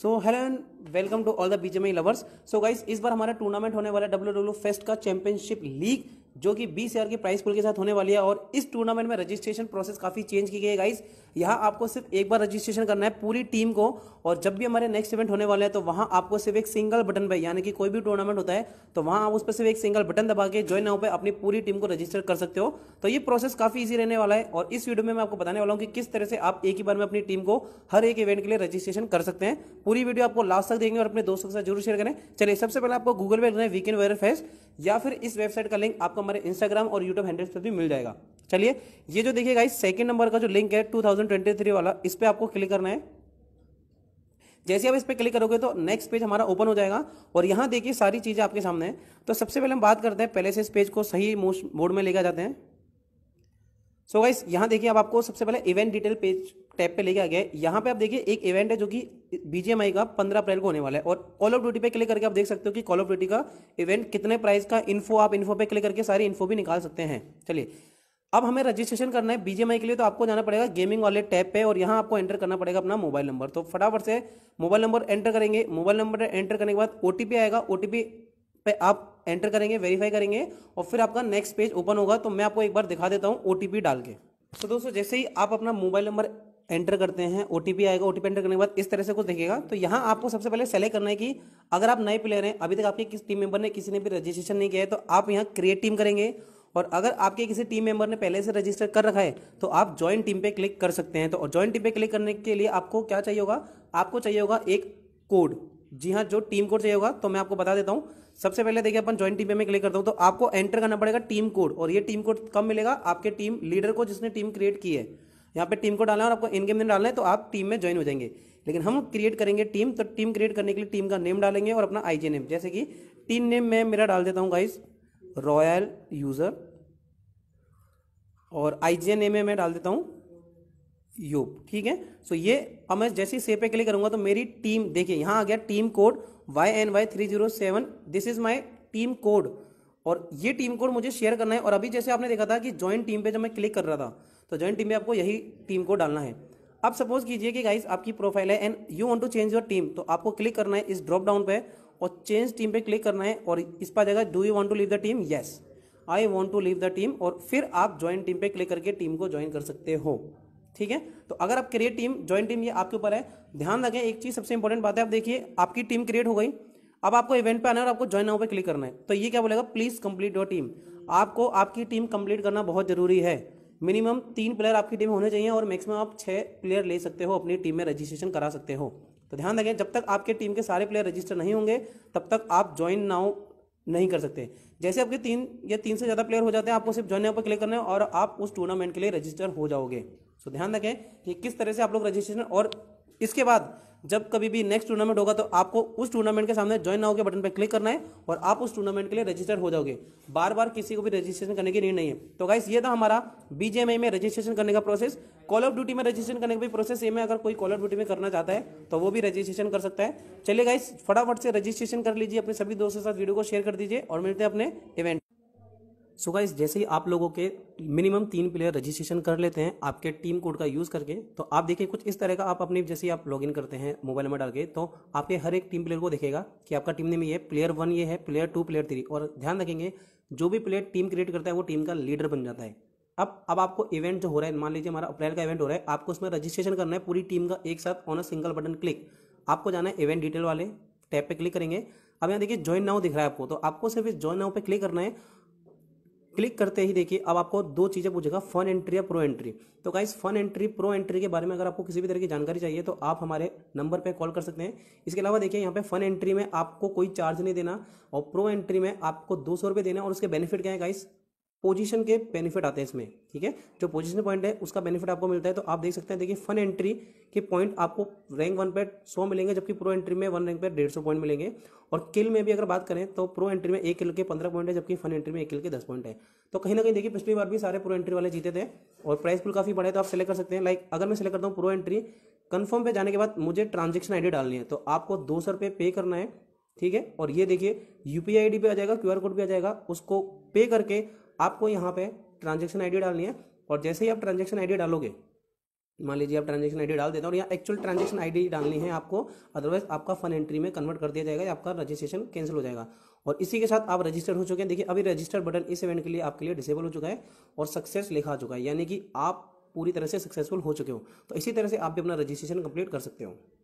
so hello and welcome to all the BGMI lovers so guys इस बार हमारा tournament होने वाला डब्ल्यू डब्ल्यू फेस्ट का चैंपियनशिप लीग जो कि बीस हज़ार की प्राइस पुल के साथ होने वाली है और इस टूर्नामेंट में रजिस्ट्रेशन प्रोसेस काफ़ी चेंज की गई है गाइस यहां आपको सिर्फ एक बार रजिस्ट्रेशन करना है पूरी टीम को और जब भी हमारे नेक्स्ट इवेंट होने वाले हैं तो वहां आपको सिर्फ एक सिंगल बटन पर यानी कि कोई भी टूर्नामेंट होता है तो वहां आप उस पर सिर्फ एक सिंगल बटन दबा के ज्वाइन हो पर अपनी पूरी टीम को रजिस्टर कर सकते हो तो ये प्रोसेस काफ़ी ईजी रहने वाला है और इस वीडियो में मैं आपको बताने वाला हूँ कि किस तरह से आप एक ही बार में अपनी टीम को हर एक इवेंट के लिए रजिस्ट्रेशन कर सकते हैं पूरी वीडियो आपको लास्ट तक देंगे और अपने दोस्तों के साथ जरूर शेयर करें चलिए सबसे पहले आपको गूगल पे वीकेंड वेयर फेस्ट या फिर इस वेबसाइट का लिंक आपको आपको हमारे इंस्टाग्राम और यूट्यूब हैंडल्स पर भी मिल जाएगा चलिए ये जो देखिए गाइस सेकंड नंबर का जो लिंक है 2023 वाला इस पर आपको क्लिक करना है जैसे आप इस पर क्लिक करोगे तो नेक्स्ट पेज हमारा ओपन हो जाएगा और यहाँ देखिए सारी चीज़ें आपके सामने हैं तो सबसे पहले हम बात करते हैं पहले से इस पेज को सही मोड में लेकर जाते हैं सो गाइस यहाँ देखिए अब आपको सबसे पहले इवेंट डिटेल पेज टैब पे लेके आ गया है यहाँ पे आप देखिए एक इवेंट है जो कि बीजेएमआई का 15 अप्रैल को होने वाला है और कॉल ऑफ ड्यूटी पे क्लिक करके आप देख सकते हो कि कॉल ऑफ ड्यूटी का इवेंट कितने प्राइस का इन्फो आप इन्फो पे क्लिक करके सारी इन्फो भी निकाल सकते हैं चलिए अब हमें रजिस्ट्रेशन करना है बीजेएमआई के लिए तो आपको जाना पड़ेगा गेमिंग वाले टैब पे और यहाँ आपको एंटर करना पड़ेगा अपना मोबाइल नंबर तो फटाफट से मोबाइल नंबर एंटर करेंगे मोबाइल नंबर एंटर करने के बाद ओटीपी आएगा ओटीपी पे आप एंटर करेंगे वेरीफाई करेंगे और फिर आपका नेक्स्ट पेज ओपन होगा तो मैं आपको एक बार दिखा देता हूँ ओ डाल के तो दोस्तों जैसे ही आप अपना मोबाइल नंबर एंटर करते हैं ओ आएगा ओ एंटर करने के बाद इस तरह से कुछ देखेगा तो यहाँ आपको सबसे पहले सेलेक्ट करना है कि अगर आप नए प्लेयर हैं अभी तक आपके किस टीम मेंबर ने किसी ने भी रजिस्ट्रेशन नहीं किया है तो आप यहाँ क्रिएट टीम करेंगे और अगर आपके किसी टीम मेंबर ने पहले से रजिस्टर कर रखा है तो आप ज्वाइन टीम पे क्लिक कर सकते हैं तो ज्वाइन टीम पे क्लिक करने के लिए आपको क्या चाहिए होगा आपको चाहिए होगा एक कोड जी हाँ जो टीम कोड चाहिए होगा तो मैं आपको बता देता हूँ सबसे पहले देखिए अपन ज्वाइन टीम में क्लिक करता हूँ तो आपको एंटर करना पड़ेगा टीम कोड और ये टीम कोड कब मिलेगा आपके टीम लीडर को जिसने टीम क्रिएट की है यहाँ पे टीम को डालना है और आपको इन गेम नेम डालना है तो आप टीम में ज्वाइन हो जाएंगे लेकिन हम क्रिएट करेंगे टीम तो टीम क्रिएट करने के लिए टीम का नेम डालेंगे और अपना आईजे नेम जैसे कि टीम नेम मैं मेरा डाल देता हूँ गाइस रॉयल यूज़र और आई नेम में मैं डाल देता हूँ यूप ठीक है सो ये अब मैं जैसे ही से पे क्लिक करूंगा तो मेरी टीम देखिए यहाँ आ गया team code Y N Y three zero seven this is my team code और ये टीम कोड मुझे शेयर करना है और अभी जैसे आपने देखा था कि ज्वाइंट टीम पे जब मैं क्लिक कर रहा था तो ज्वाइंट टीम पे आपको यही टीम कोड डालना है अब सपोज कीजिए कि गाइस आपकी प्रोफाइल है and you want to change your team तो आपको क्लिक करना है इस ड्रॉप डाउन पे और चेंज टीम पे क्लिक करना है और इस पर जाएगा do you want to leave the team yes I want to leave the team और फिर आप ज्वाइंट टीम पे क्लिक करके टीम को ज्वाइन कर सकते हो ठीक है तो अगर आप क्रिएट टीम ज्वाइन टीम ये आपके ऊपर है ध्यान रखें एक चीज़ सबसे इंपॉर्टेंट बात है आप देखिए आपकी टीम क्रिएट हो गई अब आपको इवेंट पे आना है और आपको ज्वाइन नाउ पे क्लिक करना है तो ये क्या बोलेगा प्लीज़ कंप्लीट योर टीम आपको आपकी टीम कंप्लीट करना बहुत ज़रूरी है मिनिमम तीन प्लेयर आपकी टीम में होने चाहिए और मैक्सिमम आप छः प्लेयर ले सकते हो अपनी टीम में रजिस्ट्रेशन करा सकते हो तो ध्यान रखें जब तक आपके टीम के सारे प्लेयर रजिस्टर नहीं होंगे तब तक आप ज्वाइन नाउ नहीं कर सकते जैसे आपके तीन या तीन से ज़्यादा प्लेयर हो जाते हैं आपको सिर्फ ज्वाइन पर क्लिक करना है और आप उस टूर्नामेंट के लिए रजिस्टर हो जाओगे सो ध्यान रखें कि किस तरह से आप लोग रजिस्ट्रेशन और इसके बाद जब कभी भी नेक्स्ट टूर्नामेंट होगा तो आपको उस टूर्नामेंट के सामने ज्वाइन नाउ के बटन पर क्लिक करना है और आप उस टूर्नामेंट के लिए रजिस्टर हो जाओगे बार बार किसी को भी रजिस्ट्रेशन करने की नीड नहीं है तो गाइस ये था हमारा बीजेएमआई में रजिस्ट्रेशन करने का प्रोसेस कॉल ऑफ ड्यूटी में रजिस्ट्रेशन करने का भी प्रोसेस सेम है अगर कोई कॉल ऑफ ड्यूटी में करना चाहता है तो वो भी रजिस्ट्रेशन कर सकता है चलिए गाइस फटाफट से रजिस्ट्रेशन कर लीजिए अपने सभी दोस्तों के साथ वीडियो को शेयर कर दीजिए और मिलते हैं अपने इवेंट सो गाइज जैसे ही आप लोगों के मिनिमम तीन प्लेयर रजिस्ट्रेशन कर लेते हैं आपके टीम कोड का यूज़ करके तो आप देखिए कुछ इस तरह का आप अपने जैसे ही आप लॉगिन करते हैं मोबाइल नंबर डाल के तो आपके हर एक टीम प्लेयर को देखेगा कि आपका टीम नेम ये प्लेयर वन ये है प्लेयर टू प्लेयर थ्री और ध्यान रखेंगे जो भी प्लेयर टीम क्रिएट करता है वो टीम का लीडर बन जाता है अब अब आपको इवेंट जो हो रहा है मान लीजिए हमारा अप्रैल का इवेंट हो रहा है आपको उसमें रजिस्ट्रेशन करना है पूरी टीम का एक साथ on a single button click आपको जाना है इवेंट डिटेल वाले टैप पे क्लिक करेंगे अब यहाँ देखिए ज्वाइन नाउ दिख रहा है आपको तो आपको सिर्फ इस ज्वाइन नाउ पे क्लिक करना है क्लिक करते ही देखिए अब आपको दो चीज़ें पूछेगा फन एंट्री या प्रो एंट्री तो guys fun entry pro entry के बारे में अगर आपको किसी भी तरह की जानकारी चाहिए तो आप हमारे नंबर पर कॉल कर सकते हैं इसके अलावा देखिए यहाँ पे फन एंट्री में आपको कोई चार्ज नहीं देना और प्रो एंट्री में आपको दो सौ देना और उसके बेनिफिट क्या है गाइस पोजीशन के बेनिफिट आते हैं इसमें ठीक है जो पोजीशन पॉइंट है उसका बेनिफिट आपको मिलता है तो आप देख सकते हैं देखिए फन एंट्री के पॉइंट आपको रैंक वन पे सौ मिलेंगे जबकि प्रो एंट्री में वन रैंक पे डेढ़ सौ पॉइंट मिलेंगे और किल में भी अगर बात करें तो प्रो एंट्री में एक किल के पंद्रह पॉइंट है जबकि फन एंट्री में एक किल के दस पॉइंट है तो कहीं ना कहीं देखिए पिछली बार भी सारे प्रो एंट्री वाले जीते थे और प्राइस पुल काफ़ी बढ़े तो आप सेलेक्ट कर सकते हैं लाइक अगर मैं सेलेक्ट करता हूँ प्रो एंट्री कन्फर्म पे जाने के बाद मुझे ट्रांजेक्शन आईडी डालनी है तो आपको दो सौ रुपये पे करना है ठीक है और ये देखिए यूपीआई आईडी पे आ जाएगा क्यूआर कोड भी आ जाएगा उसको पे करके आपको यहाँ पे ट्रांजेक्शन आईडी डालनी है और जैसे ही आप ट्रांजेक्शन आईडी डालोगे मान लीजिए आप ट्रांजेक्शन आईडी डाल देते हैं और यहाँ एक्चुअल ट्रांजेक्शन आईडी डालनी है आपको अदरवाइज आपका फन एंट्री में कन्वर्ट कर दिया जाएगा या आपका रजिस्ट्रेशन कैंसिल हो जाएगा और इसी के साथ आप रजिस्टर हो चुके हैं देखिए अभी रजिस्टर बटन इस इवेंट के लिए आपके लिए डिसेबल हो चुका है और सक्सेस लिखा चुका है यानी कि आप पूरी तरह से सक्सेसफुल हो चुके हो तो इसी तरह से आप भी अपना रजिस्ट्रेशन कंप्लीट कर सकते हो